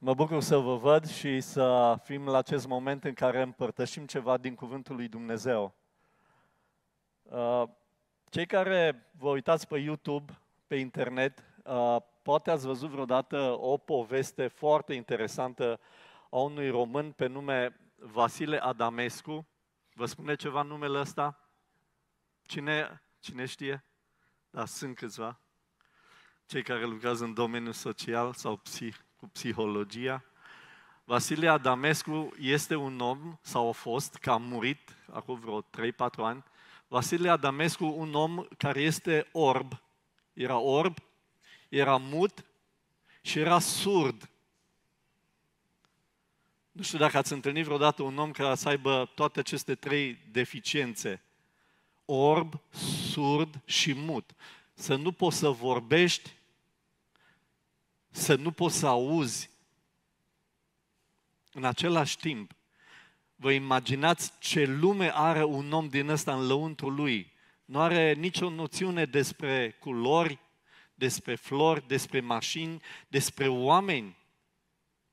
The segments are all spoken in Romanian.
Mă bucur să vă văd și să fim la acest moment în care împărtășim ceva din Cuvântul lui Dumnezeu. Uh, cei care vă uitați pe YouTube, pe internet, uh, poate ați văzut vreodată o poveste foarte interesantă a unui român pe nume Vasile Adamescu. Vă spune ceva numele ăsta? Cine, cine știe? Da, sunt câțiva. Cei care lucrează în domeniul social sau psih cu psihologia. Vasile Adamescu este un om, sau a fost, că a murit acum vreo 3-4 ani. Vasile Adamescu, un om care este orb, era orb, era mut și era surd. Nu știu dacă ați întâlnit vreodată un om care să aibă toate aceste trei deficiențe. Orb, surd și mut. Să nu poți să vorbești, să nu poți să auzi în același timp. Vă imaginați ce lume are un om din ăsta în lăuntru lui. Nu are nicio noțiune despre culori, despre flori, despre mașini, despre oameni,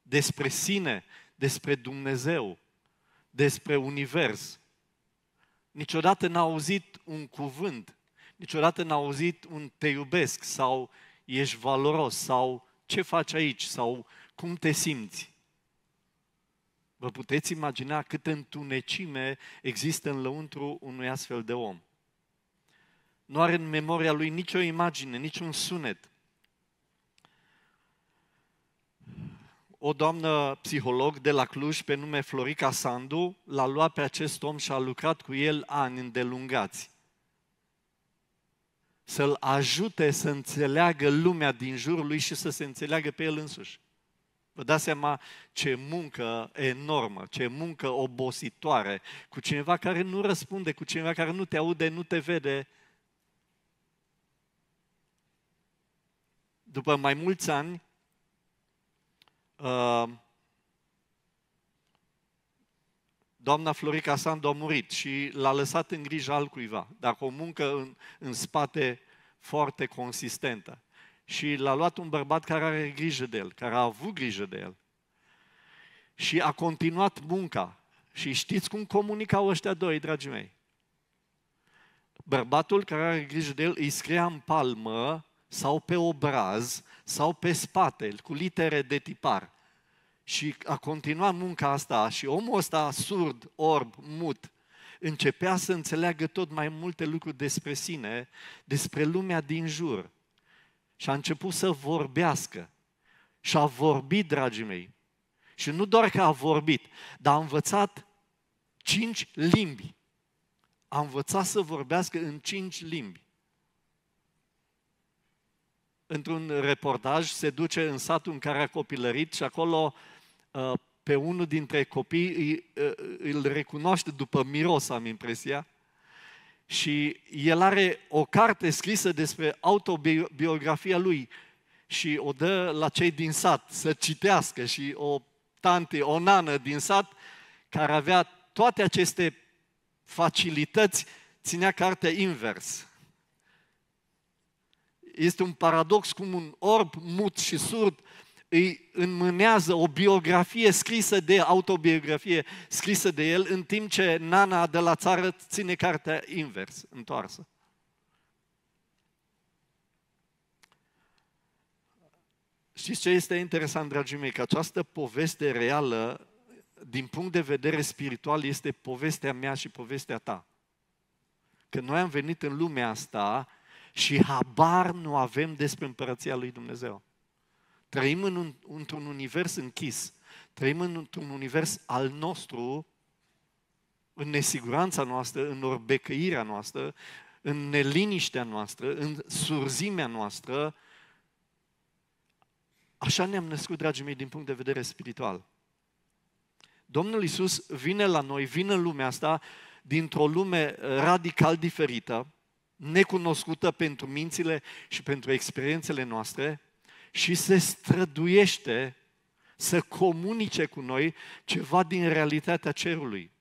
despre sine, despre Dumnezeu, despre univers. Niciodată n-a auzit un cuvânt, niciodată n-a auzit un te iubesc sau ești valoros sau ce faci aici sau cum te simți. Vă puteți imagina câtă întunecime există în lăuntru unui astfel de om. Nu are în memoria lui nicio imagine, niciun sunet. O doamnă psiholog de la Cluj pe nume Florica Sandu l-a luat pe acest om și a lucrat cu el ani îndelungați să-l ajute să înțeleagă lumea din jurul lui și să se înțeleagă pe el însuși. Vă dați seama ce muncă enormă, ce muncă obositoare, cu cineva care nu răspunde, cu cineva care nu te aude, nu te vede. După mai mulți ani, uh, doamna Florica Sandu a murit și l-a lăsat în grijă al cuiva, dar cu o muncă în, în spate foarte consistentă. Și l-a luat un bărbat care are grijă de el, care a avut grijă de el. Și a continuat munca. Și știți cum comunicau ăștia doi, dragii mei? Bărbatul care are grijă de el îi scria în palmă sau pe obraz sau pe spate, cu litere de tipar și a continuat munca asta și omul ăsta surd, orb, mut, începea să înțeleagă tot mai multe lucruri despre sine, despre lumea din jur. Și a început să vorbească. Și a vorbit, dragii mei. Și nu doar că a vorbit, dar a învățat cinci limbi. A învățat să vorbească în cinci limbi. Într-un reportaj se duce în satul în care a copilărit și acolo uh, Uh, pe unul dintre copii, uh, îl recunoaște după miros, am impresia, și el are o carte scrisă despre autobiografia lui și o dă la cei din sat să citească și o tante, o nană din sat care avea toate aceste facilități, ținea cartea invers. Este un paradox cum un orb mut și surd îi înmânează o biografie scrisă de autobiografie scrisă de el, în timp ce Nana de la țară ține cartea invers, întoarsă. Știți ce este interesant, dragii mei? Că această poveste reală, din punct de vedere spiritual, este povestea mea și povestea ta. Că noi am venit în lumea asta și habar nu avem despre împărăția lui Dumnezeu. Trăim în un, într-un univers închis. Trăim într-un univers al nostru, în nesiguranța noastră, în orbecăirea noastră, în neliniștea noastră, în surzimea noastră. Așa ne-am născut, dragii mei, din punct de vedere spiritual. Domnul Isus vine la noi, vine în lumea asta, dintr-o lume radical diferită, necunoscută pentru mințile și pentru experiențele noastre, și se străduiește să comunice cu noi ceva din realitatea cerului.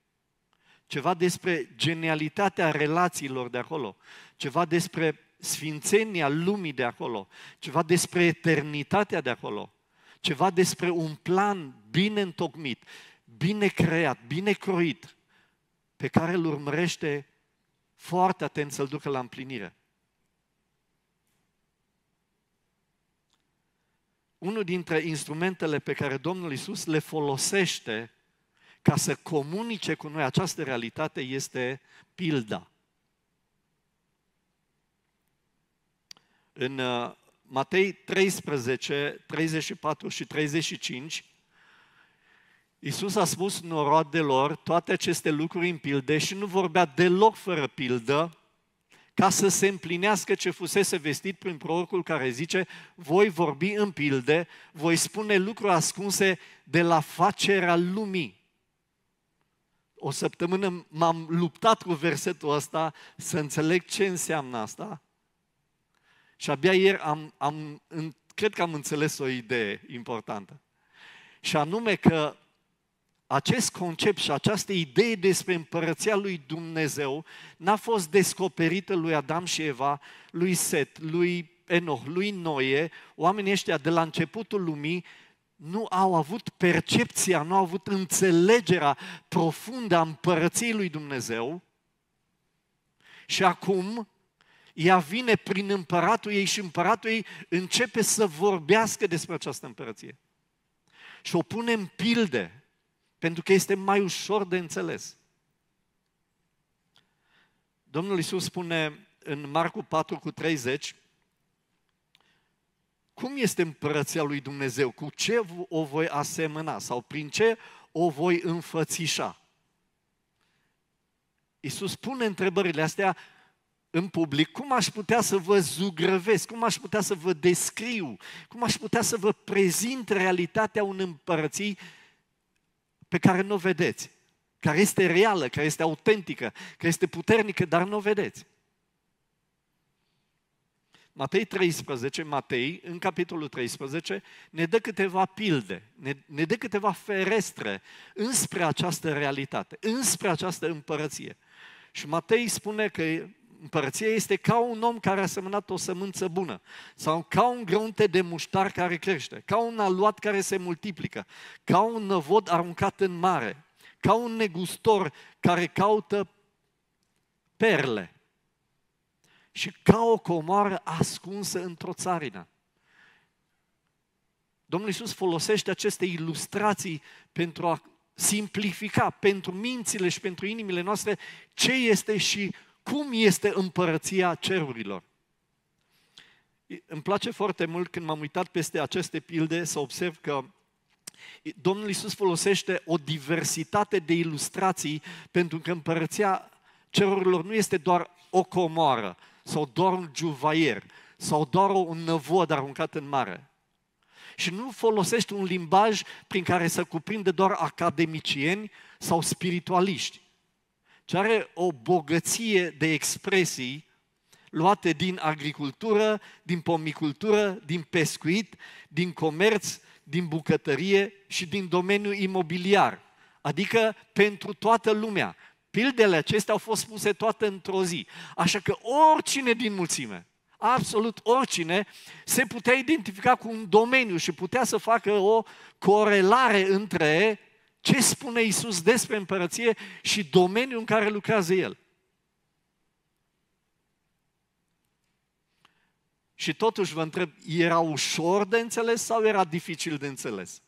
Ceva despre genialitatea relațiilor de acolo, ceva despre sfințenia lumii de acolo, ceva despre eternitatea de acolo, ceva despre un plan bine întocmit, bine creat, bine croit, pe care îl urmărește foarte atent să-l ducă la împlinire. unul dintre instrumentele pe care Domnul Isus le folosește ca să comunice cu noi această realitate este pilda. În uh, Matei 13, 34 și 35, Isus a spus noroadelor toate aceste lucruri în pilde și nu vorbea deloc fără pildă, ca să se împlinească ce fusese vestit prin prorocul care zice, voi vorbi în pilde, voi spune lucruri ascunse de la facerea lumii. O săptămână m-am luptat cu versetul ăsta să înțeleg ce înseamnă asta. Și abia ieri am, am, cred că am înțeles o idee importantă. Și anume că acest concept și această idee despre împărăția lui Dumnezeu n-a fost descoperită lui Adam și Eva, lui Set, lui Enoch, lui Noe. Oamenii ăștia de la începutul lumii nu au avut percepția, nu au avut înțelegerea profundă a împărăției lui Dumnezeu. Și acum ea vine prin împăratul ei și împăratul ei începe să vorbească despre această împărăție. Și o pune în pilde pentru că este mai ușor de înțeles. Domnul Iisus spune în Marcu 4 cu 30, cum este împărăția lui Dumnezeu? Cu ce o voi asemăna? Sau prin ce o voi înfățișa? Iisus pune întrebările astea în public. Cum aș putea să vă zugrăvesc? Cum aș putea să vă descriu? Cum aș putea să vă prezint realitatea unei împărății pe care nu o vedeți, care este reală, care este autentică, care este puternică, dar nu o vedeți. Matei 13, Matei, în capitolul 13, ne dă câteva pilde, ne, ne dă câteva ferestre înspre această realitate, înspre această împărăție. Și Matei spune că împărăție este ca un om care a semănat o sămânță bună sau ca un grunte de muștar care crește, ca un aluat care se multiplică, ca un năvod aruncat în mare, ca un negustor care caută perle și ca o comoară ascunsă într-o țarină. Domnul Iisus folosește aceste ilustrații pentru a simplifica pentru mințile și pentru inimile noastre ce este și cum este împărăția cerurilor. Îmi place foarte mult când m-am uitat peste aceste pilde să observ că Domnul Isus folosește o diversitate de ilustrații pentru că împărăția cerurilor nu este doar o comoară sau doar un juvaier sau doar un năvod aruncat în mare. Și nu folosește un limbaj prin care să cuprinde doar academicieni sau spiritualiști ce are o bogăție de expresii luate din agricultură, din pomicultură, din pescuit, din comerț, din bucătărie și din domeniul imobiliar. Adică pentru toată lumea. Pildele acestea au fost puse toate într-o zi. Așa că oricine din mulțime, absolut oricine, se putea identifica cu un domeniu și putea să facă o corelare între ce spune Isus despre împărăție și domeniul în care lucrează El. Și totuși vă întreb, era ușor de înțeles sau era dificil de înțeles?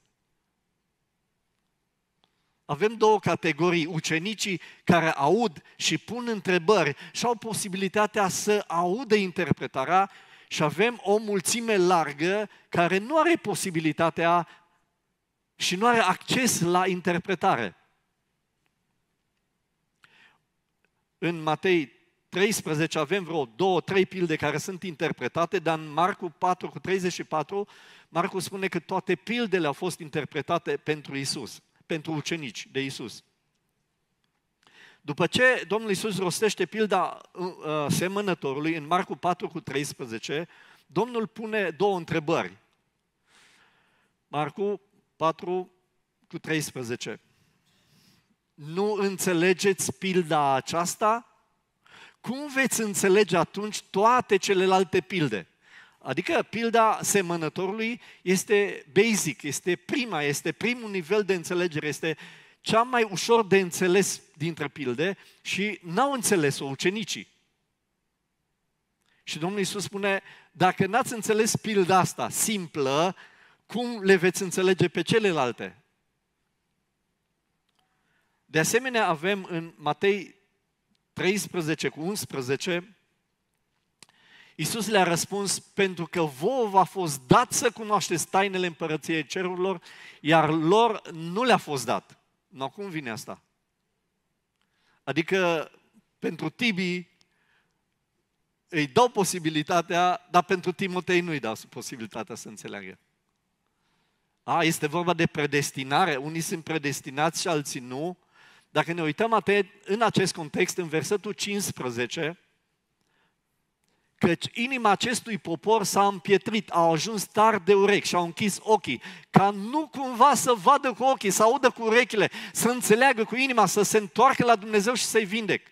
Avem două categorii, ucenicii care aud și pun întrebări și au posibilitatea să audă interpretarea și avem o mulțime largă care nu are posibilitatea și nu are acces la interpretare. În Matei 13 avem vreo două, trei pilde care sunt interpretate, dar în Marcu 4 cu 34, Marcu spune că toate pildele au fost interpretate pentru Isus, pentru ucenici de Isus. După ce Domnul Isus rostește pilda uh, uh, semănătorului în Marcu 4 cu 13, Domnul pune două întrebări. Marcu 4 cu 13. Nu înțelegeți pilda aceasta? Cum veți înțelege atunci toate celelalte pilde? Adică pilda semănătorului este basic, este prima, este primul nivel de înțelegere, este cea mai ușor de înțeles dintre pilde și n-au înțeles-o ucenicii. Și Domnul Iisus spune, dacă n-ați înțeles pilda asta simplă, cum le veți înțelege pe celelalte? De asemenea, avem în Matei 13 cu 11, Iisus le-a răspuns, pentru că vouă v-a fost dat să cunoașteți tainele împărăției cerurilor, iar lor nu le-a fost dat. Nu, no, cum vine asta? Adică, pentru Tibi îi dau posibilitatea, dar pentru Timotei nu-i dau posibilitatea să înțeleagă. A, este vorba de predestinare, unii sunt predestinați și alții nu. Dacă ne uităm atent în acest context, în versetul 15, căci inima acestui popor s-a împietrit, au ajuns tard de urechi și au închis ochii, ca nu cumva să vadă cu ochii, să audă cu urechile, să înțeleagă cu inima, să se întoarcă la Dumnezeu și să-i vindec.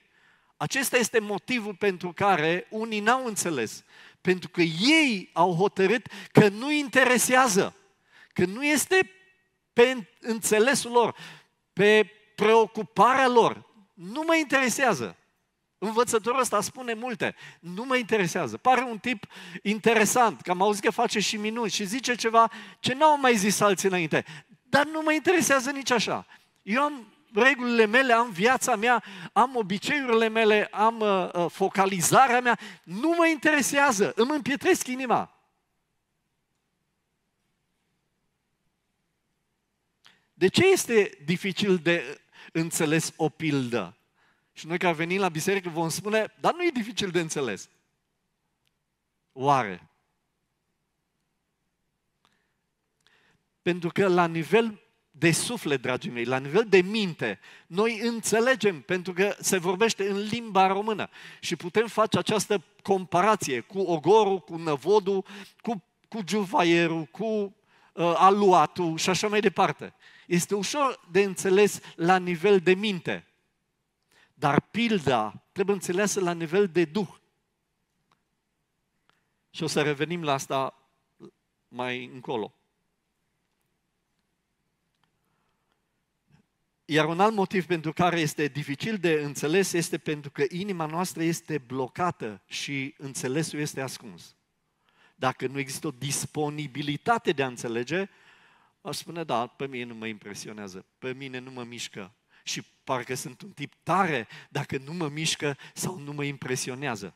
Acesta este motivul pentru care unii n-au înțeles, pentru că ei au hotărât că nu interesează că nu este pe înțelesul lor, pe preocuparea lor. Nu mă interesează. Învățătorul ăsta spune multe. Nu mă interesează. Pare un tip interesant, că am auzit că face și minuni și zice ceva ce n-au mai zis alții înainte. Dar nu mă interesează nici așa. Eu am regulile mele, am viața mea, am obiceiurile mele, am uh, uh focalizarea mea. Nu mă interesează. Îmi împietresc inima. De ce este dificil de înțeles o pildă? Și noi care venim la biserică vom spune, dar nu e dificil de înțeles. Oare? Pentru că la nivel de suflet, dragii mei, la nivel de minte, noi înțelegem, pentru că se vorbește în limba română și putem face această comparație cu ogorul, cu năvodul, cu, cu juvaierul, cu uh, aluatul și așa mai departe este ușor de înțeles la nivel de minte, dar pilda trebuie înțeleasă la nivel de duh. Și o să revenim la asta mai încolo. Iar un alt motiv pentru care este dificil de înțeles este pentru că inima noastră este blocată și înțelesul este ascuns. Dacă nu există o disponibilitate de a înțelege, Aș spune, da, pe mine nu mă impresionează, pe mine nu mă mișcă și parcă sunt un tip tare dacă nu mă mișcă sau nu mă impresionează.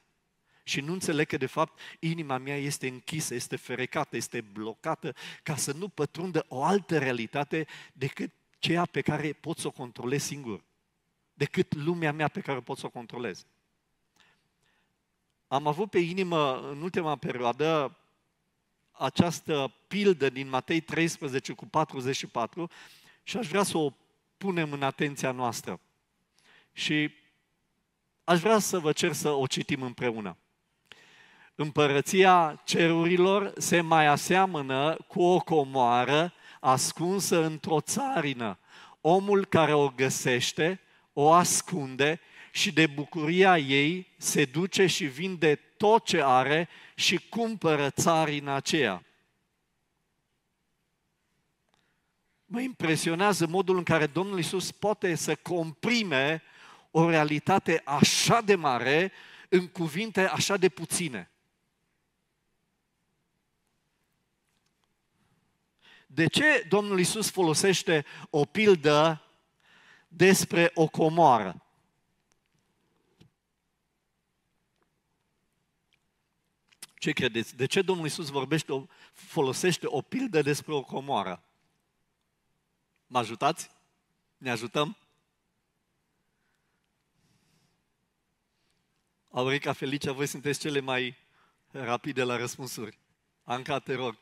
Și nu înțeleg că, de fapt, inima mea este închisă, este ferecată, este blocată, ca să nu pătrundă o altă realitate decât ceea pe care pot să o controlez singur, decât lumea mea pe care pot să o controlez. Am avut pe inimă în ultima perioadă această pildă din Matei 13 cu 44 și aș vrea să o punem în atenția noastră. Și aș vrea să vă cer să o citim împreună. Împărăția cerurilor se mai aseamănă cu o comoară ascunsă într-o țarină. Omul care o găsește, o ascunde și de bucuria ei se duce și vinde tot ce are și cumpără țarina aceea. Mă impresionează modul în care Domnul Iisus poate să comprime o realitate așa de mare în cuvinte așa de puține. De ce Domnul Iisus folosește o pildă despre o comoară? Ce credeți? De ce Domnul Iisus vorbește, folosește o pildă despre o comoară? Mă ajutați? Ne ajutăm? Aurica Felicia, voi sunteți cele mai rapide la răspunsuri. Anca, te rog.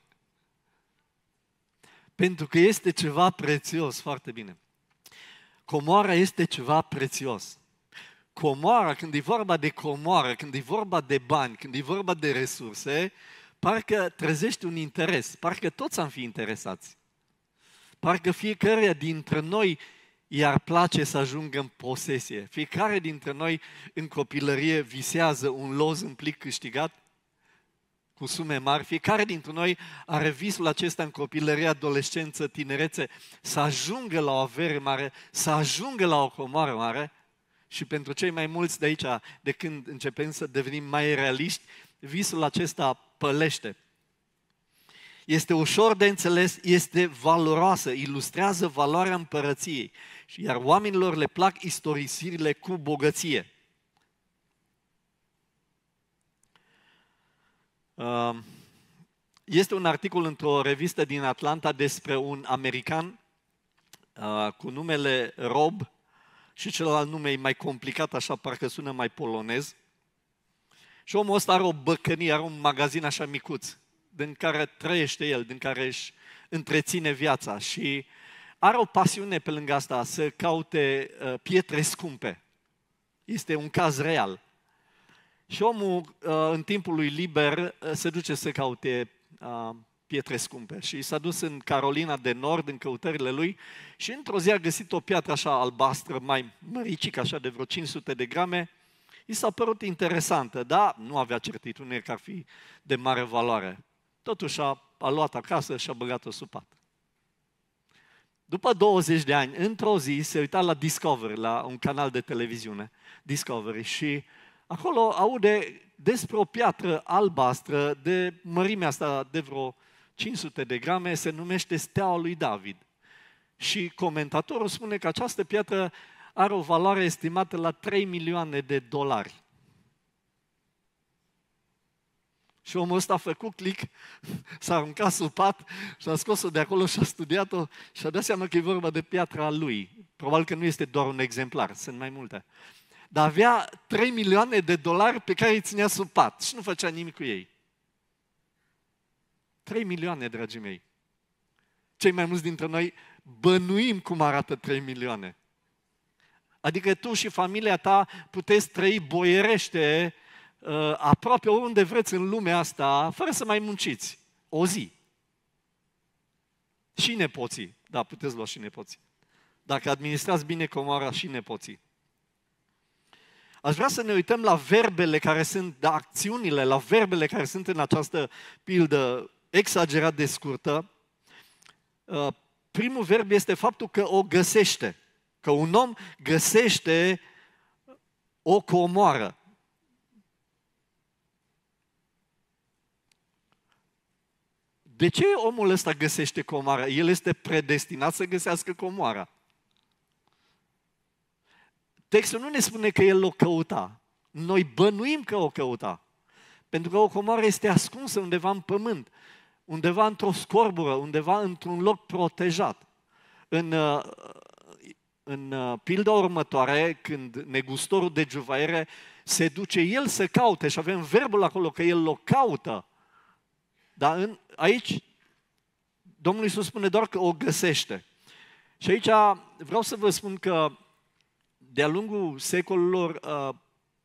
Pentru că este ceva prețios, foarte bine. Comoara este ceva prețios comoara, când e vorba de comoară, când e vorba de bani, când e vorba de resurse, parcă trezești un interes, parcă toți am fi interesați. Parcă fiecare dintre noi i-ar place să ajungă în posesie. Fiecare dintre noi în copilărie visează un loz în plic câștigat cu sume mari. Fiecare dintre noi are visul acesta în copilărie, adolescență, tinerețe, să ajungă la o avere mare, să ajungă la o comoară mare. Și pentru cei mai mulți de aici, de când începem să devenim mai realiști, visul acesta pălește. Este ușor de înțeles, este valoroasă, ilustrează valoarea împărăției. Iar oamenilor le plac istorisirile cu bogăție. Uh, este un articol într-o revistă din Atlanta despre un american uh, cu numele Rob și celălalt nume e mai complicat, așa parcă sună mai polonez. Și omul ăsta are o băcănie, are un magazin așa micuț, din care trăiește el, din care își întreține viața și are o pasiune pe lângă asta să caute uh, pietre scumpe. Este un caz real. Și omul, uh, în timpul lui liber, uh, se duce să caute pietre scumpe și s-a dus în Carolina de Nord în căutările lui și într-o zi a găsit o piatră așa albastră, mai măricică, așa de vreo 500 de grame. I s-a părut interesantă, dar nu avea certitudine că ar fi de mare valoare. Totuși a, a luat acasă și a băgat-o sub pat. După 20 de ani, într-o zi, se uita la Discovery, la un canal de televiziune, Discovery, și acolo aude despre o piatră albastră de mărimea asta de vreo 500 de grame, se numește Steaua lui David. Și comentatorul spune că această piatră are o valoare estimată la 3 milioane de dolari. Și omul ăsta a făcut click, s-a aruncat sub pat și a scos-o de acolo și a studiat-o și a dat seama că e vorba de piatra lui. Probabil că nu este doar un exemplar, sunt mai multe. Dar avea 3 milioane de dolari pe care îi ținea sub pat și nu făcea nimic cu ei. 3 milioane, dragii mei. Cei mai mulți dintre noi bănuim cum arată 3 milioane. Adică tu și familia ta puteți trăi boierește uh, aproape oriunde vreți în lumea asta, fără să mai munciți. O zi. Și nepoții. Da, puteți lua și nepoții. Dacă administrați bine comoara și nepoții. Aș vrea să ne uităm la verbele care sunt, la da, acțiunile, la verbele care sunt în această pildă exagerat de scurtă, uh, primul verb este faptul că o găsește. Că un om găsește o comoară. De ce omul ăsta găsește comoara? El este predestinat să găsească comoara. Textul nu ne spune că el o căuta. Noi bănuim că o căuta. Pentru că o comoară este ascunsă undeva în pământ undeva într-o scorbură, undeva într-un loc protejat. În, uh, în uh, pilda următoare, când negustorul de juvaiere se duce el să caute și avem verbul acolo că el o caută, dar în, aici Domnul Iisus spune doar că o găsește. Și aici vreau să vă spun că de-a lungul secolilor uh,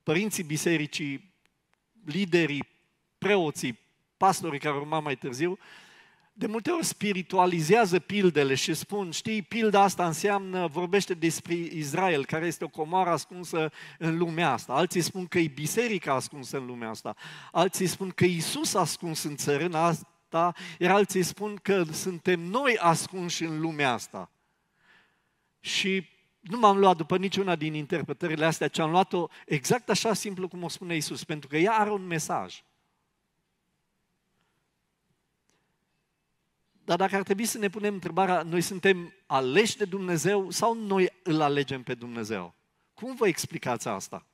părinții bisericii, liderii, preoții, pastorii care urma mai târziu, de multe ori spiritualizează pildele și spun, știi, pilda asta înseamnă, vorbește despre Israel, care este o comoară ascunsă în lumea asta. Alții spun că e biserica ascunsă în lumea asta. Alții spun că Isus ascuns în țărâna asta, iar alții spun că suntem noi ascunși în lumea asta. Și nu m-am luat după niciuna din interpretările astea, ci am luat-o exact așa simplu cum o spune Isus, pentru că ea are un mesaj. Dar dacă ar trebui să ne punem întrebarea, noi suntem aleși de Dumnezeu sau noi îl alegem pe Dumnezeu? Cum vă explicați asta?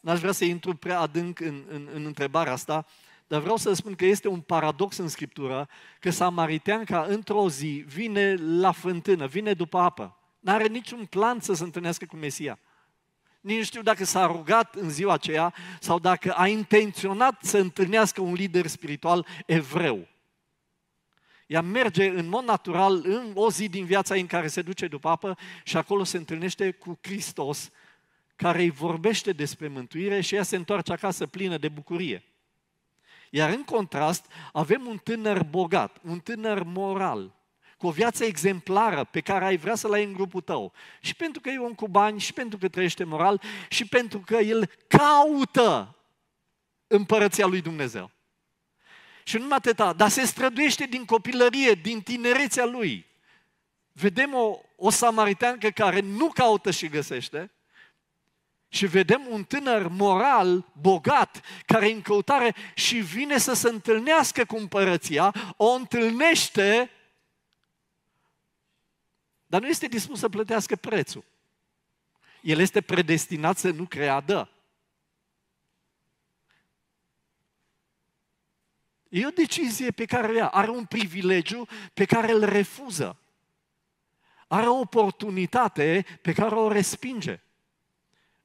N-aș vrea să intru prea adânc în, în, în întrebarea asta, dar vreau să spun că este un paradox în Scriptură că samariteanca într-o zi vine la fântână, vine după apă. N-are niciun plan să se întâlnească cu Mesia. Nici nu știu dacă s-a rugat în ziua aceea sau dacă a intenționat să întâlnească un lider spiritual evreu. Ea merge în mod natural în o zi din viața ei în care se duce după apă și acolo se întâlnește cu Hristos, care îi vorbește despre mântuire și ea se întoarce acasă plină de bucurie. Iar în contrast, avem un tânăr bogat, un tânăr moral, cu o viață exemplară pe care ai vrea să-l ai în grupul tău. Și pentru că e un cu bani, și pentru că trăiește moral, și pentru că el caută împărăția lui Dumnezeu. Și nu atâta, dar se străduiește din copilărie, din tinerețea lui. Vedem o, o samariteancă care nu caută și găsește și vedem un tânăr moral, bogat, care e în căutare și vine să se întâlnească cu împărăția, o întâlnește, dar nu este dispus să plătească prețul. El este predestinat să nu creadă. E o decizie pe care o ia. Are un privilegiu pe care îl refuză. Are o oportunitate pe care o respinge.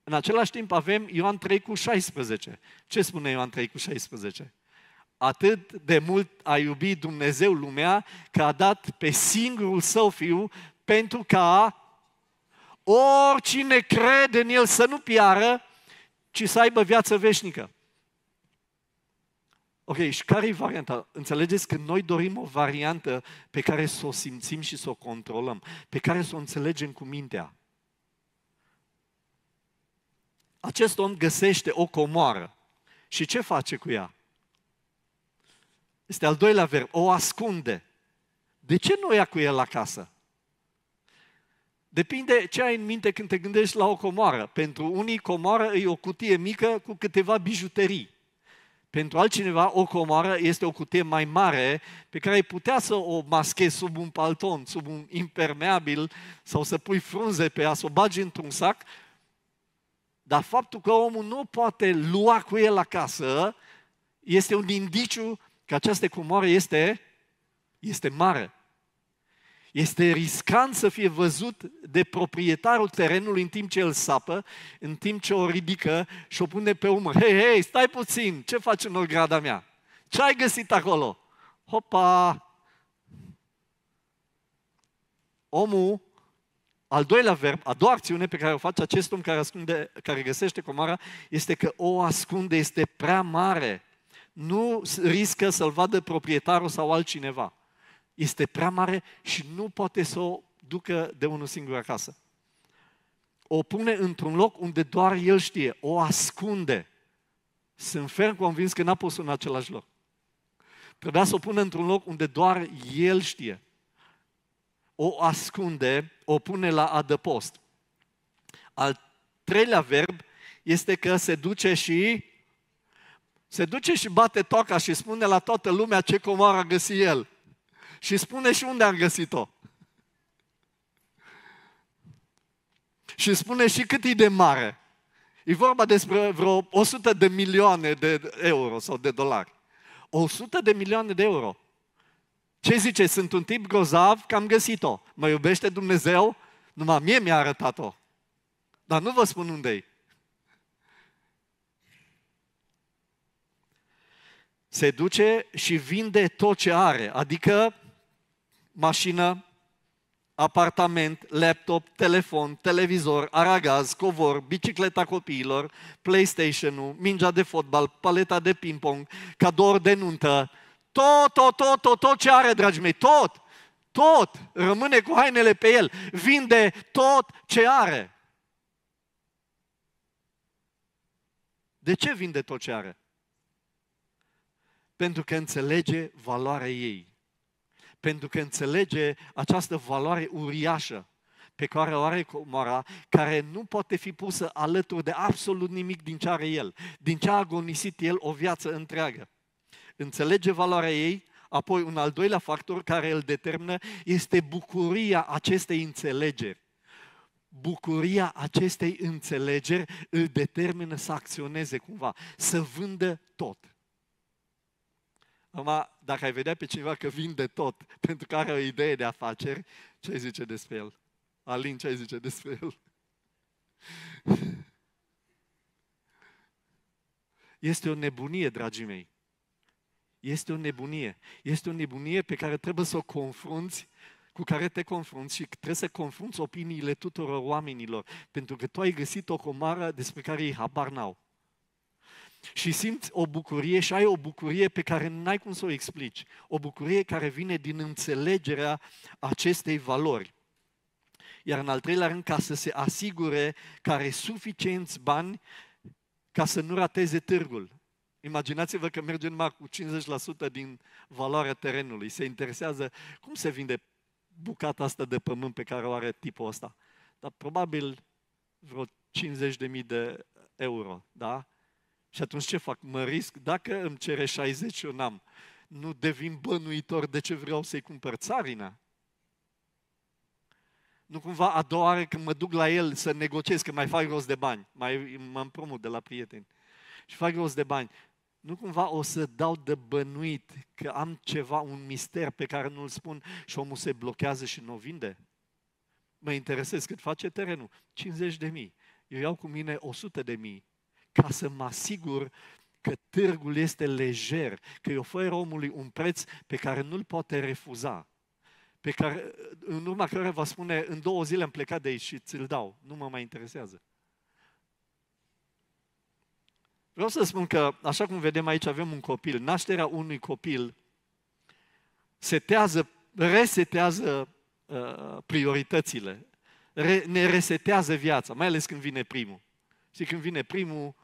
În același timp avem Ioan 3 cu 16. Ce spune Ioan 3 cu 16? Atât de mult a iubit Dumnezeu lumea că a dat pe singurul său fiu pentru ca oricine crede în el să nu piară, ci să aibă viață veșnică. Ok, și care e varianta? Înțelegeți că noi dorim o variantă pe care să o simțim și să o controlăm, pe care să o înțelegem cu mintea. Acest om găsește o comoară și ce face cu ea? Este al doilea verb, o ascunde. De ce nu o ia cu el acasă? Depinde ce ai în minte când te gândești la o comoară. Pentru unii comoară e o cutie mică cu câteva bijuterii. Pentru altcineva, o comoară este o cutie mai mare pe care ai putea să o maschezi sub un palton, sub un impermeabil sau să pui frunze pe ea, să o bagi într-un sac. Dar faptul că omul nu poate lua cu el acasă este un indiciu că această comoară este, este mare. Este riscant să fie văzut de proprietarul terenului în timp ce îl sapă, în timp ce o ridică și o pune pe umăr. Hei, hei, stai puțin, ce faci în ograda mea? Ce ai găsit acolo? Hopa! Omul, al doilea verb, a doua acțiune pe care o face acest om care, ascunde, care găsește comara, este că o ascunde, este prea mare. Nu riscă să-l vadă proprietarul sau altcineva este prea mare și nu poate să o ducă de unul singur acasă. O pune într-un loc unde doar el știe, o ascunde. Sunt ferm convins că n-a pus în același loc. Trebuia să o pune într-un loc unde doar el știe. O ascunde, o pune la adăpost. Al treilea verb este că se duce și se duce și bate toca și spune la toată lumea ce comoară găsi el. Și spune și unde am găsit-o. Și spune și cât e de mare. E vorba despre vreo 100 de milioane de euro sau de dolari. 100 de milioane de euro. Ce zice? Sunt un tip grozav că am găsit-o. Mă iubește Dumnezeu? Numai mie mi-a arătat-o. Dar nu vă spun unde i Se duce și vinde tot ce are. Adică mașină, apartament, laptop, telefon, televizor, aragaz, covor, bicicleta copiilor, PlayStation-ul, mingea de fotbal, paleta de ping-pong, cadouri de nuntă, tot, tot, tot, tot, tot ce are, dragi mei, tot, tot, rămâne cu hainele pe el, vinde tot ce are. De ce vinde tot ce are? Pentru că înțelege valoarea ei pentru că înțelege această valoare uriașă pe care o are comara, care nu poate fi pusă alături de absolut nimic din ce are el, din ce a agonisit el o viață întreagă. Înțelege valoarea ei, apoi un al doilea factor care îl determină este bucuria acestei înțelegeri. Bucuria acestei înțelegeri îl determină să acționeze cumva, să vândă tot. Numai dacă ai vedea pe cineva că vinde tot, pentru că are o idee de afaceri, ce ai zice despre el? Alin, ce ai zice despre el? Este o nebunie, dragii mei. Este o nebunie. Este o nebunie pe care trebuie să o confrunți, cu care te confrunți și trebuie să confrunți opiniile tuturor oamenilor, pentru că tu ai găsit o comară despre care ei habar n-au. Și simți o bucurie și ai o bucurie pe care n-ai cum să o explici. O bucurie care vine din înțelegerea acestei valori. Iar în al treilea rând, ca să se asigure că are suficienți bani ca să nu rateze târgul. Imaginați-vă că merge numai cu 50% din valoarea terenului. Se interesează cum se vinde bucata asta de pământ pe care o are tipul ăsta. Dar probabil vreo 50.000 de euro, da? Și atunci ce fac? Mă risc? Dacă îmi cere 60, eu n-am. Nu devin bănuitor de ce vreau să-i cumpăr țarina. Nu cumva a doua oară când mă duc la el să negociez, că mai fac rost de bani, mai mă împrumut de la prieteni și fac rost de bani, nu cumva o să dau de bănuit că am ceva, un mister pe care nu-l spun și omul se blochează și nu o vinde? Mă interesez cât face terenul. 50 de mii. Eu iau cu mine 100 de mii ca să mă asigur că târgul este lejer, că îi oferă omului un preț pe care nu-l poate refuza, pe care, în urma care va spune, în două zile am plecat de aici și ți-l dau, nu mă mai interesează. Vreau să spun că, așa cum vedem aici, avem un copil. Nașterea unui copil setează, resetează uh, prioritățile, re, ne resetează viața, mai ales când vine primul. Și când vine primul,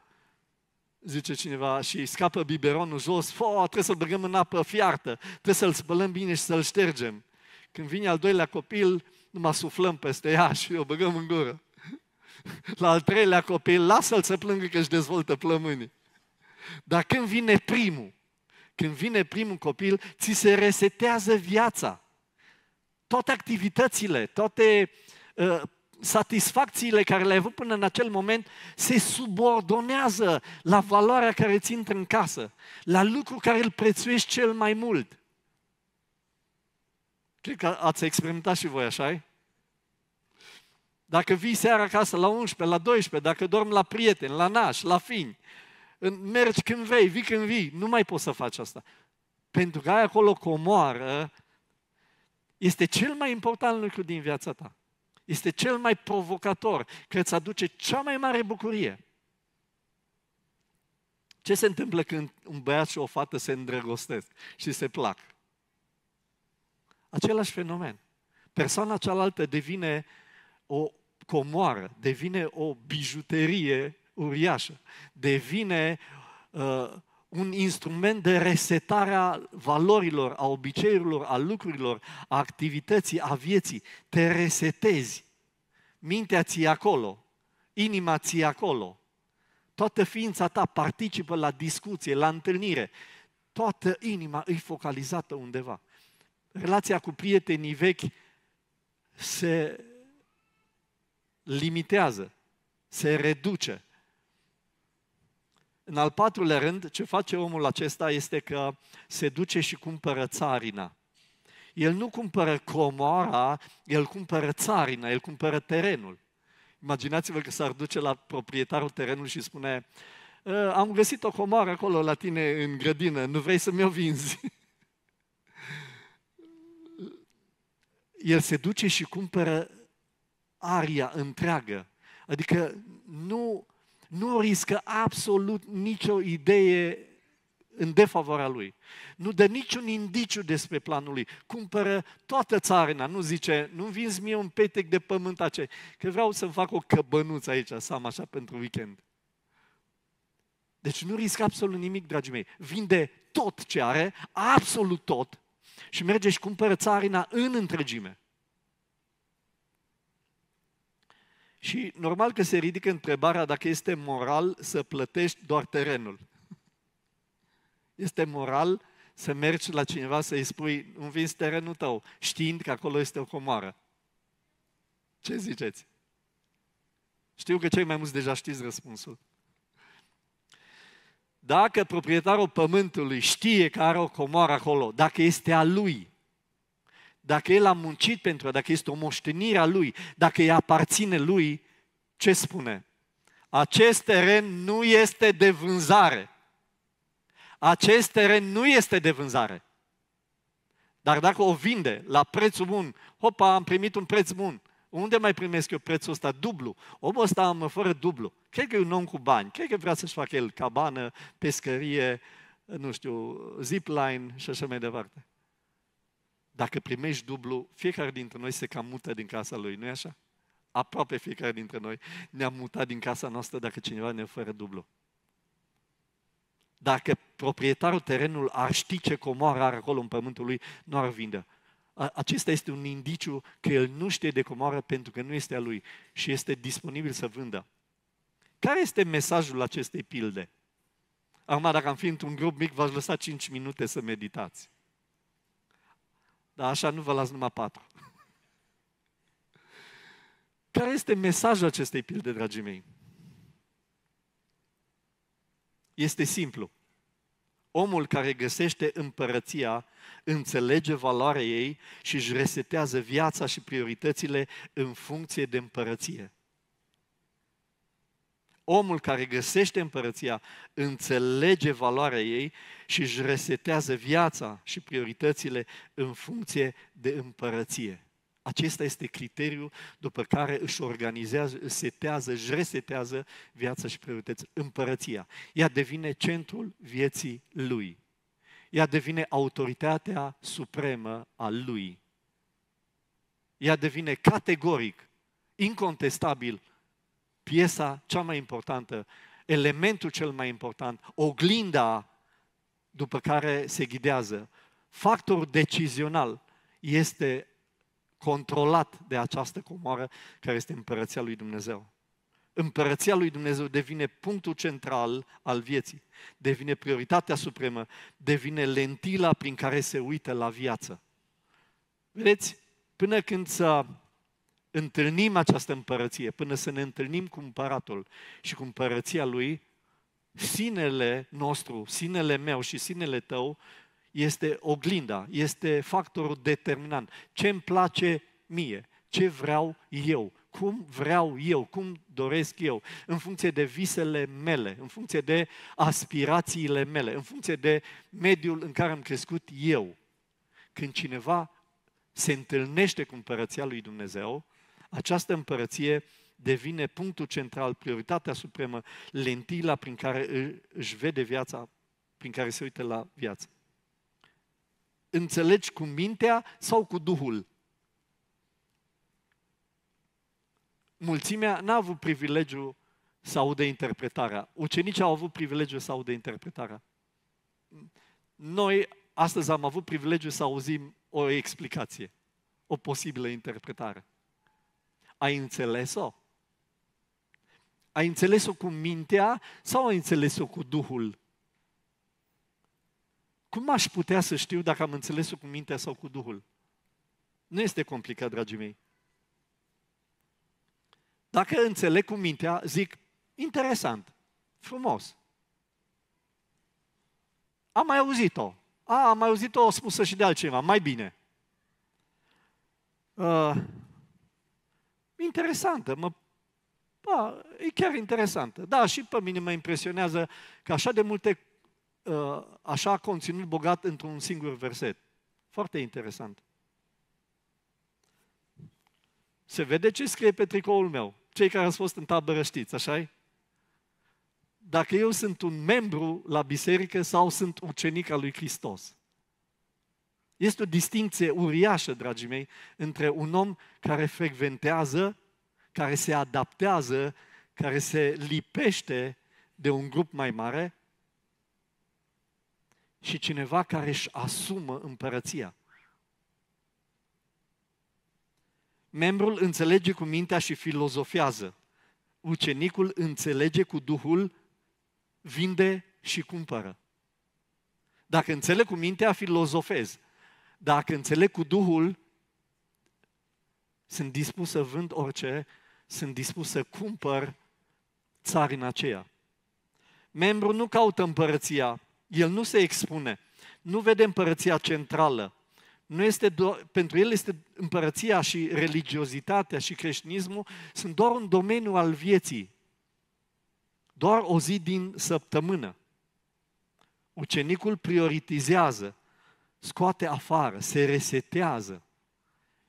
zice cineva, și scapă biberonul jos, Fo, trebuie să-l băgăm în apă fiartă, trebuie să-l spălăm bine și să-l ștergem. Când vine al doilea copil, numai suflăm peste ea și o băgăm în gură. La al treilea copil, lasă-l să plângă că își dezvoltă plămânii. Dar când vine primul, când vine primul copil, ți se resetează viața. Toate activitățile, toate uh, satisfacțiile care le-ai avut până în acel moment se subordonează la valoarea care ți intră în casă, la lucru care îl prețuiești cel mai mult. Cred că ați experimentat și voi, așa Dacă vii seara acasă la 11, la 12, dacă dormi la prieteni, la naș, la fini, mergi când vrei, vii când vii, nu mai poți să faci asta. Pentru că ai acolo comoară, este cel mai important lucru din viața ta este cel mai provocator, că îți aduce cea mai mare bucurie. Ce se întâmplă când un băiat și o fată se îndrăgostesc și se plac? Același fenomen. Persoana cealaltă devine o comoară, devine o bijuterie uriașă, devine uh, un instrument de resetare a valorilor, a obiceiurilor, a lucrurilor, a activității, a vieții. Te resetezi. Mintea ți acolo, inima ți acolo. Toată ființa ta participă la discuție, la întâlnire. Toată inima e focalizată undeva. Relația cu prietenii vechi se limitează, se reduce în al patrulea rând, ce face omul acesta este că se duce și cumpără țarina. El nu cumpără comoara, el cumpără țarina, el cumpără terenul. Imaginați-vă că s-ar duce la proprietarul terenului și spune ă, am găsit o comoară acolo la tine în grădină, nu vrei să mi-o vinzi? El se duce și cumpără aria întreagă. Adică nu nu riscă absolut nicio idee în defavoarea lui. Nu dă niciun indiciu despre planul lui. Cumpără toată țarina, nu zice, nu vinzi mie un petec de pământ ace, că vreau să-mi fac o căbănuță aici, să am așa pentru weekend. Deci nu riscă absolut nimic, dragii mei. Vinde tot ce are, absolut tot, și merge și cumpără țarina în întregime. Și normal că se ridică întrebarea dacă este moral să plătești doar terenul. Este moral să mergi la cineva să-i spui, un vinzi terenul tău, știind că acolo este o comoară. Ce ziceți? Știu că cei mai mulți deja știți răspunsul. Dacă proprietarul pământului știe că are o comoară acolo, dacă este a lui, dacă el a muncit pentru ea, dacă este o moștenire a lui, dacă îi aparține lui, ce spune? Acest teren nu este de vânzare. Acest teren nu este de vânzare. Dar dacă o vinde la prețul bun, hopa, am primit un preț bun, unde mai primesc eu prețul ăsta dublu? Omul ăsta mă fără dublu. Cred că e un om cu bani. Cred că vrea să-și facă el cabană, pescărie, nu știu, zipline și așa mai departe. Dacă primești dublu, fiecare dintre noi se cam mută din casa lui, nu-i așa? Aproape fiecare dintre noi ne a mutat din casa noastră dacă cineva ne oferă dublu. Dacă proprietarul terenul ar ști ce comoară are acolo în pământul lui, nu ar vinde. Acesta este un indiciu că el nu știe de comoară pentru că nu este a lui și este disponibil să vândă. Care este mesajul acestei pilde? Acum, dacă am fi într-un grup mic, v-aș lăsa 5 minute să meditați. Dar așa nu vă las numai patru. Care este mesajul acestei pilde, dragii mei? Este simplu. Omul care găsește împărăția înțelege valoarea ei și își resetează viața și prioritățile în funcție de împărăție omul care găsește împărăția înțelege valoarea ei și își resetează viața și prioritățile în funcție de împărăție. Acesta este criteriul după care își organizează, își setează, își resetează viața și priorități. Împărăția. Ea devine centrul vieții lui. Ea devine autoritatea supremă a lui. Ea devine categoric, incontestabil piesa cea mai importantă, elementul cel mai important, oglinda după care se ghidează. Factorul decizional este controlat de această comoară care este împărăția lui Dumnezeu. Împărăția lui Dumnezeu devine punctul central al vieții, devine prioritatea supremă, devine lentila prin care se uită la viață. Vedeți, până când să întâlnim această împărăție, până să ne întâlnim cu împăratul și cu împărăția lui, sinele nostru, sinele meu și sinele tău este oglinda, este factorul determinant. Ce îmi place mie, ce vreau eu, cum vreau eu, cum doresc eu, în funcție de visele mele, în funcție de aspirațiile mele, în funcție de mediul în care am crescut eu. Când cineva se întâlnește cu împărăția lui Dumnezeu, această împărăție devine punctul central, prioritatea supremă, lentila prin care își vede viața, prin care se uită la viață. Înțelegi cu mintea sau cu Duhul? Mulțimea n-a avut privilegiu să audă interpretarea. Ucenicii au avut privilegiu să audă interpretarea. Noi astăzi am avut privilegiu să auzim o explicație, o posibilă interpretare. Ai înțeles-o? Ai înțeles-o cu mintea sau ai înțeles-o cu Duhul? Cum aș putea să știu dacă am înțeles-o cu mintea sau cu Duhul? Nu este complicat, dragii mei. Dacă înțeleg cu mintea, zic, interesant, frumos. Am mai auzit-o. A, am mai auzit-o spusă și de altceva, mai bine. Uh, interesantă, mă, ba, da, e chiar interesantă. Da, și pe mine mă impresionează că așa de multe, ă, așa conținut bogat într-un singur verset. Foarte interesant. Se vede ce scrie pe tricoul meu. Cei care au fost în tabără știți, așa -i? Dacă eu sunt un membru la biserică sau sunt ucenic al lui Hristos. Este o distinție uriașă, dragii mei, între un om care frecventează, care se adaptează, care se lipește de un grup mai mare și cineva care își asumă împărăția. Membrul înțelege cu mintea și filozofează. Ucenicul înțelege cu Duhul, vinde și cumpără. Dacă înțeleg cu mintea, filozofez. Dacă înțeleg cu Duhul, sunt dispus să vând orice, sunt dispus să cumpăr țarina aceea. Membru nu caută împărăția, el nu se expune, nu vede împărăția centrală. Nu este do- pentru el este împărăția și religiozitatea și creștinismul sunt doar un domeniu al vieții. Doar o zi din săptămână. Ucenicul prioritizează scoate afară, se resetează,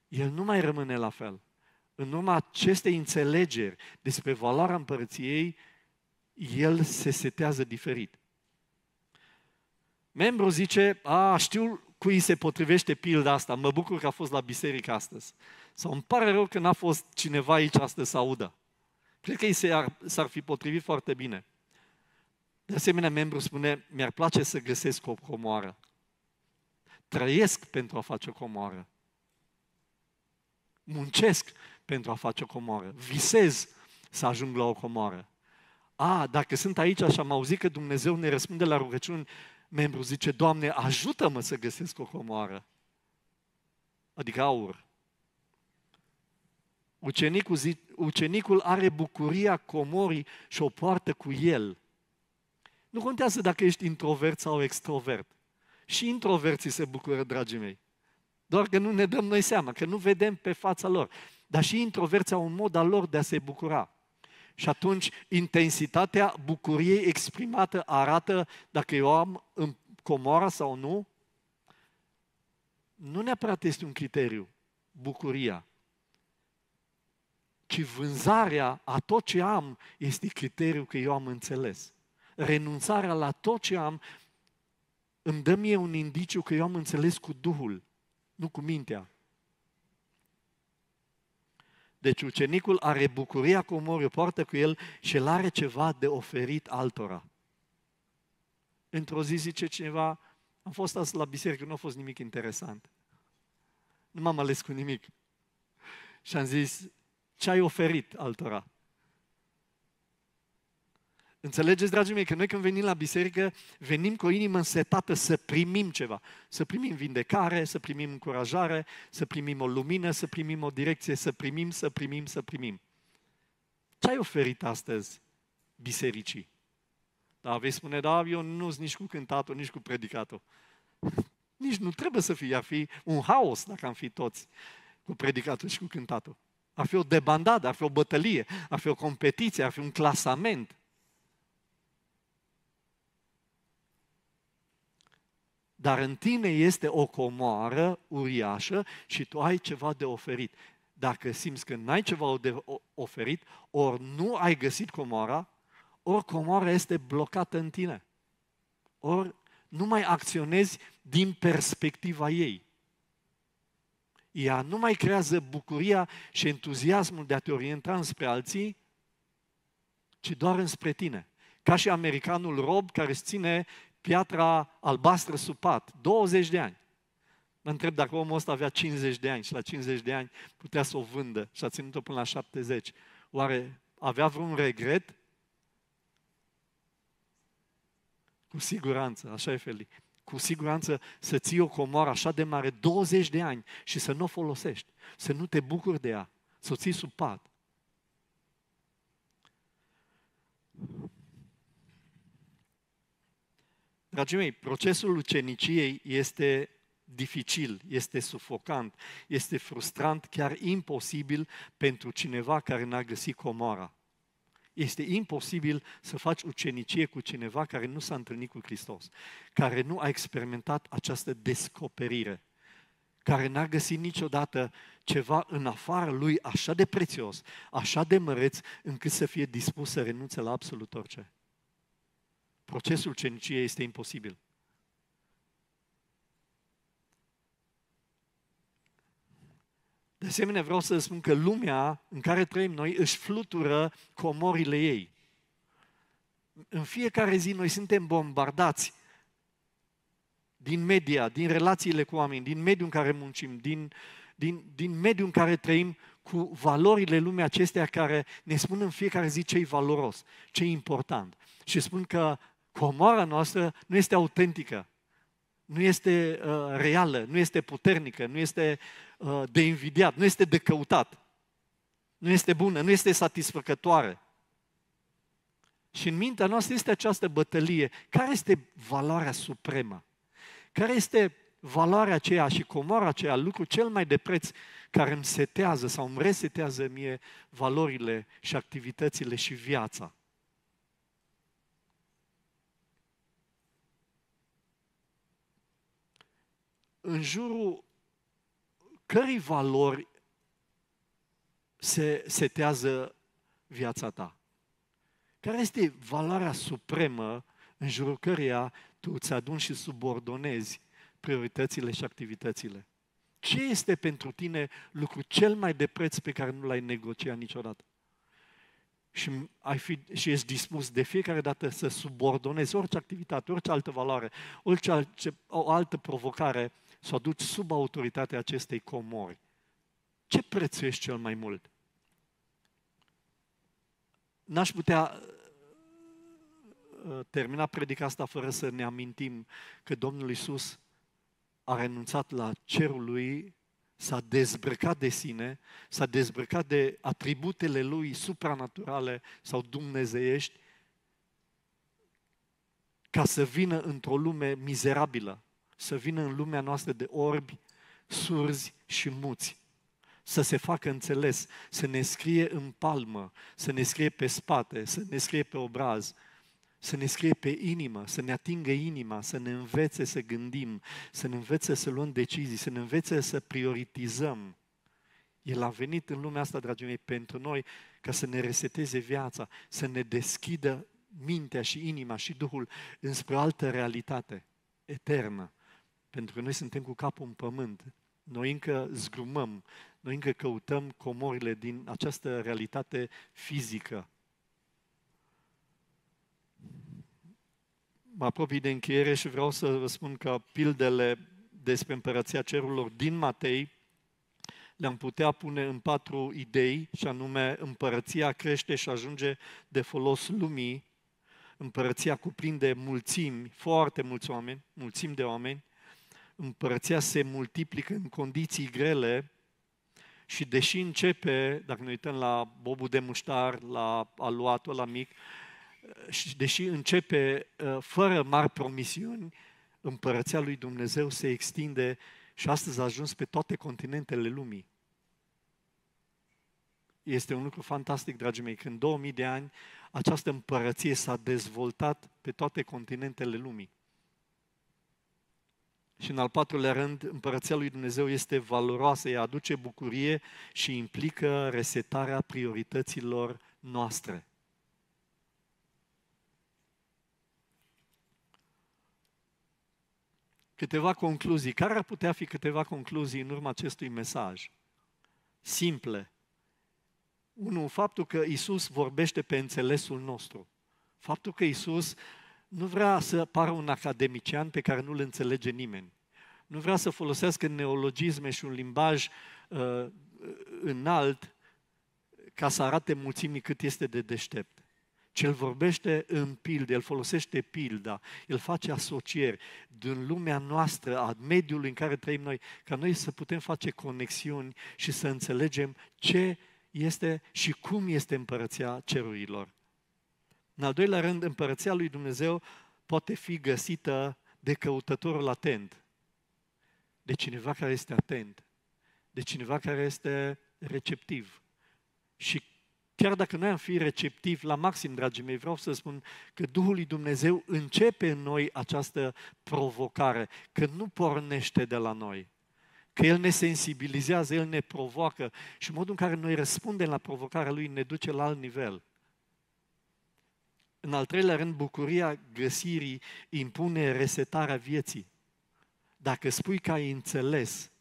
el nu mai rămâne la fel. În urma acestei înțelegeri despre valoarea împărăției, el se setează diferit. Membru zice, a, știu cui se potrivește pilda asta, mă bucur că a fost la biserică astăzi. Sau îmi pare rău că n-a fost cineva aici astăzi să audă. Cred că ei s-ar fi potrivit foarte bine. De asemenea, membru spune, mi-ar place să găsesc o comoară. Trăiesc pentru a face o comoară. Muncesc pentru a face o comoară. Visez să ajung la o comoară. A, dacă sunt aici și am auzit că Dumnezeu ne răspunde la rugăciuni, membru zice, Doamne, ajută-mă să găsesc o comoară. Adică aur. Ucenicul, zi, ucenicul are bucuria comorii și o poartă cu el. Nu contează dacă ești introvert sau extrovert. Și introverții se bucură, dragii mei. Doar că nu ne dăm noi seama, că nu vedem pe fața lor. Dar și introverții au un mod al lor de a se bucura. Și atunci intensitatea bucuriei exprimată arată dacă eu am în comoara sau nu. Nu neapărat este un criteriu bucuria, ci vânzarea a tot ce am este criteriul că eu am înțeles. Renunțarea la tot ce am îmi dă mie un indiciu că eu am înțeles cu Duhul, nu cu mintea. Deci ucenicul are bucuria cu o poartă cu el și el are ceva de oferit altora. Într-o zi zice cineva, am fost azi la biserică, nu a fost nimic interesant. Nu m-am ales cu nimic. Și am zis, ce ai oferit altora? Înțelegeți, dragii mei, că noi când venim la biserică, venim cu o inimă însetată să primim ceva. Să primim vindecare, să primim încurajare, să primim o lumină, să primim o direcție, să primim, să primim, să primim. Ce ai oferit astăzi bisericii? Da, vei spune, da, eu nu sunt nici cu cântatul, nici cu predicatul. Nici nu trebuie să fie, ar fi un haos dacă am fi toți cu predicatul și cu cântatul. Ar fi o debandadă, ar fi o bătălie, ar fi o competiție, ar fi un clasament. Dar în tine este o comoară uriașă și tu ai ceva de oferit. Dacă simți că n-ai ceva de oferit, ori nu ai găsit comoara, ori comoara este blocată în tine. Ori nu mai acționezi din perspectiva ei. Ea nu mai creează bucuria și entuziasmul de a te orienta înspre alții, ci doar înspre tine. Ca și americanul rob care îți ține piatra albastră sub pat, 20 de ani. Mă întreb dacă omul ăsta avea 50 de ani și la 50 de ani putea să o vândă și a ținut-o până la 70. Oare avea vreun regret? Cu siguranță, așa e Felic. Cu siguranță să ții o comoră așa de mare 20 de ani și să nu o folosești, să nu te bucuri de ea, să o ții sub pat. Dragii mei, procesul uceniciei este dificil, este sufocant, este frustrant, chiar imposibil pentru cineva care n-a găsit comora. Este imposibil să faci ucenicie cu cineva care nu s-a întâlnit cu Hristos, care nu a experimentat această descoperire, care n-a găsit niciodată ceva în afara lui așa de prețios, așa de măreț, încât să fie dispus să renunțe la absolut orice. Procesul ceniciei este imposibil. De asemenea, vreau să spun că lumea în care trăim noi își flutură comorile ei. În fiecare zi noi suntem bombardați din media, din relațiile cu oameni, din mediul în care muncim, din, din, din mediul în care trăim, cu valorile lumii acestea care ne spun în fiecare zi ce e valoros, ce e important. Și spun că Comoara noastră nu este autentică, nu este uh, reală, nu este puternică, nu este uh, de invidiat, nu este de căutat, nu este bună, nu este satisfăcătoare. Și în mintea noastră este această bătălie. Care este valoarea supremă? Care este valoarea aceea și comoara aceea, lucru cel mai de preț care îmi setează sau îmi resetează mie valorile și activitățile și viața? în jurul cărei valori se setează viața ta? Care este valoarea supremă în jurul căreia tu îți aduni și subordonezi prioritățile și activitățile? Ce este pentru tine lucru cel mai de preț pe care nu l-ai negociat niciodată? Și, ai fi, și ești dispus de fiecare dată să subordonezi orice activitate, orice altă valoare, orice o altă provocare să o aduci sub autoritatea acestei comori, ce prețuiești cel mai mult? N-aș putea uh, uh, termina predica asta fără să ne amintim că Domnul Isus a renunțat la cerul lui, s-a dezbrăcat de sine, s-a dezbrăcat de atributele lui supranaturale sau dumnezeiești ca să vină într-o lume mizerabilă, să vină în lumea noastră de orbi, surzi și muți. Să se facă înțeles, să ne scrie în palmă, să ne scrie pe spate, să ne scrie pe obraz, să ne scrie pe inimă, să ne atingă inima, să ne învețe să gândim, să ne învețe să luăm decizii, să ne învețe să prioritizăm. El a venit în lumea asta, dragii mei, pentru noi, ca să ne reseteze viața, să ne deschidă mintea și inima și Duhul înspre o altă realitate eternă, pentru că noi suntem cu capul în pământ. Noi încă zgrumăm, noi încă căutăm comorile din această realitate fizică. Mă apropii de încheiere și vreau să vă spun că pildele despre împărăția cerurilor din Matei le-am putea pune în patru idei, și anume împărăția crește și ajunge de folos lumii, împărăția cuprinde mulțimi, foarte mulți oameni, mulțimi de oameni, împărăția se multiplică în condiții grele și deși începe, dacă ne uităm la bobul de muștar, la aluatul la mic, și deși începe ă, fără mari promisiuni, împărăția lui Dumnezeu se extinde și astăzi a ajuns pe toate continentele lumii. Este un lucru fantastic, dragii mei, că în 2000 de ani această împărăție s-a dezvoltat pe toate continentele lumii. Și în al patrulea rând, împărăția lui Dumnezeu este valoroasă, ea aduce bucurie și implică resetarea priorităților noastre. Câteva concluzii. Care ar putea fi câteva concluzii în urma acestui mesaj? Simple. Unul, faptul că Isus vorbește pe înțelesul nostru. Faptul că Isus nu vrea să pară un academician pe care nu-l înțelege nimeni. Nu vrea să folosească neologisme și un limbaj uh, înalt ca să arate mulțimii cât este de deștept. Cel vorbește în pildă, el folosește pilda, el face asocieri din lumea noastră, a mediului în care trăim noi, ca noi să putem face conexiuni și să înțelegem ce este și cum este împărăția cerurilor. În al doilea rând, împărăția lui Dumnezeu poate fi găsită de căutătorul atent, de cineva care este atent, de cineva care este receptiv. Și chiar dacă noi am fi receptiv, la maxim, dragii mei, vreau să spun că Duhul lui Dumnezeu începe în noi această provocare, că nu pornește de la noi, că El ne sensibilizează, El ne provoacă și modul în care noi răspundem la provocarea Lui ne duce la alt nivel. În al treilea rând, bucuria găsirii impune resetarea vieții. Dacă spui că ai înțeles,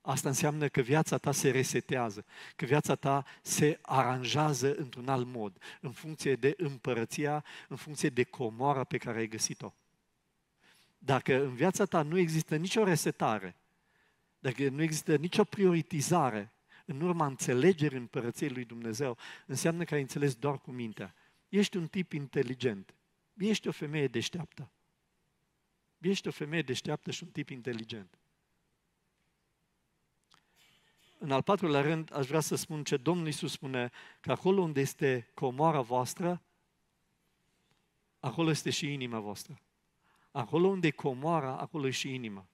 asta înseamnă că viața ta se resetează, că viața ta se aranjează într-un alt mod, în funcție de împărăția, în funcție de comoara pe care ai găsit-o. Dacă în viața ta nu există nicio resetare, dacă nu există nicio prioritizare în urma înțelegerii împărăției lui Dumnezeu, înseamnă că ai înțeles doar cu mintea Ești un tip inteligent. Ești o femeie deșteaptă. Ești o femeie deșteaptă și un tip inteligent. În al patrulea rând, aș vrea să spun ce Domnul Iisus spune, că acolo unde este comoara voastră, acolo este și inima voastră. Acolo unde e comoara, acolo e și inima.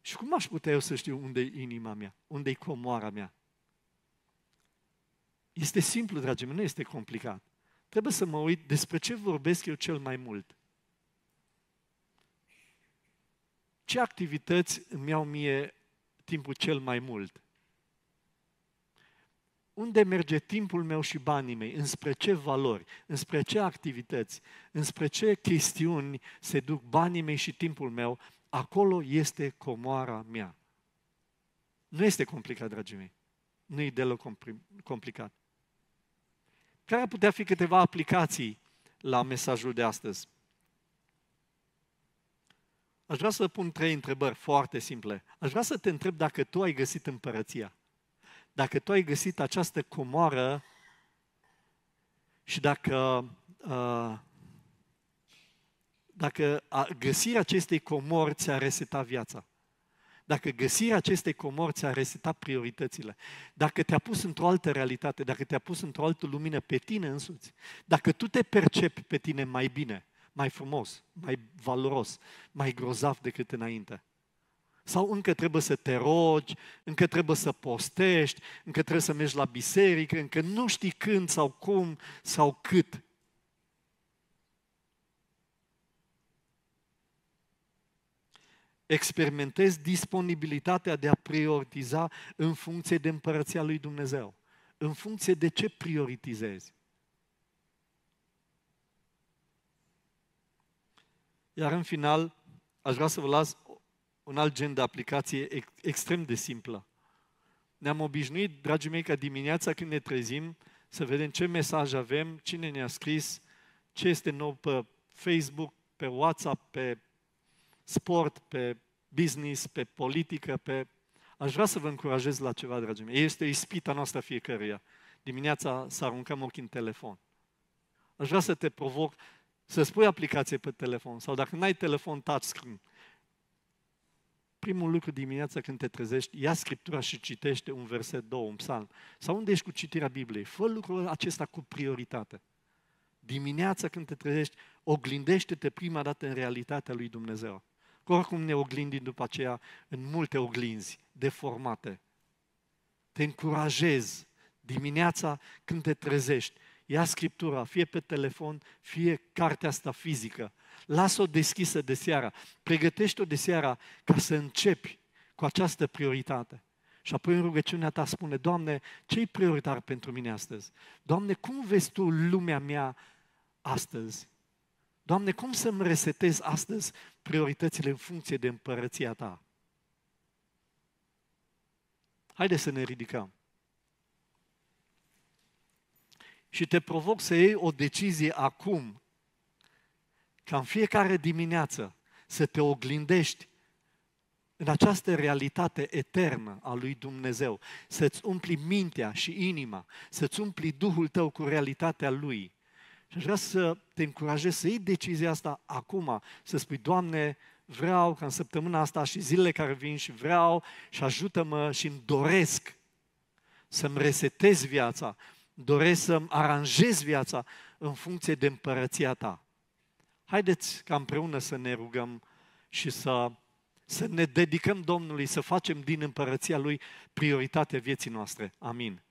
Și cum aș putea eu să știu unde e inima mea, unde e comoara mea? Este simplu, dragii mei, nu este complicat. Trebuie să mă uit despre ce vorbesc eu cel mai mult. Ce activități îmi iau mie timpul cel mai mult? Unde merge timpul meu și banii mei? Înspre ce valori? Înspre ce activități? Înspre ce chestiuni se duc banii mei și timpul meu? Acolo este comoara mea. Nu este complicat, dragii mei. Nu e deloc complicat. Care ar putea fi câteva aplicații la mesajul de astăzi? Aș vrea să pun trei întrebări foarte simple. Aș vrea să te întreb dacă tu ai găsit împărăția. Dacă tu ai găsit această comoară și dacă, uh, dacă găsirea acestei comori ți-a resetat viața dacă găsirea acestei comori ți-a resetat prioritățile, dacă te-a pus într-o altă realitate, dacă te-a pus într-o altă lumină pe tine însuți, dacă tu te percepi pe tine mai bine, mai frumos, mai valoros, mai grozav decât înainte, sau încă trebuie să te rogi, încă trebuie să postești, încă trebuie să mergi la biserică, încă nu știi când sau cum sau cât. experimentez disponibilitatea de a prioritiza în funcție de împărăția lui Dumnezeu, în funcție de ce prioritizezi. Iar în final, aș vrea să vă las un alt gen de aplicație extrem de simplă. Ne-am obișnuit, dragii mei, ca dimineața când ne trezim, să vedem ce mesaj avem, cine ne-a scris, ce este nou pe Facebook, pe WhatsApp, pe sport, pe business, pe politică, pe... Aș vrea să vă încurajez la ceva, dragii mei. Este ispita noastră fiecăruia. Dimineața să aruncăm ochii în telefon. Aș vrea să te provoc să spui aplicație pe telefon sau dacă n-ai telefon touchscreen, primul lucru dimineața când te trezești, ia Scriptura și citește un verset, două, un psalm. Sau unde ești cu citirea Bibliei? Fă lucrul acesta cu prioritate. Dimineața când te trezești, oglindește-te prima dată în realitatea lui Dumnezeu oricum ne oglindim după aceea în multe oglinzi deformate. Te încurajez dimineața când te trezești. Ia scriptura, fie pe telefon, fie cartea asta fizică. Lasă-o deschisă de seara. Pregătește-o de seara ca să începi cu această prioritate. Și apoi în rugăciunea ta spune, Doamne, ce-i prioritar pentru mine astăzi? Doamne, cum vezi Tu lumea mea astăzi? Doamne, cum să-mi resetez astăzi prioritățile în funcție de împărăția ta. Haideți să ne ridicăm. Și te provoc să iei o decizie acum, ca în fiecare dimineață să te oglindești în această realitate eternă a lui Dumnezeu, să-ți umpli mintea și inima, să-ți umpli Duhul tău cu realitatea Lui și aș vrea să te încurajez să iei decizia asta acum, să spui, Doamne, vreau ca în săptămâna asta și zilele care vin și vreau și ajută-mă și îmi doresc să-mi resetez viața, doresc să-mi aranjez viața în funcție de împărăția ta. Haideți ca împreună să ne rugăm și să, să ne dedicăm Domnului, să facem din împărăția Lui prioritatea vieții noastre. Amin.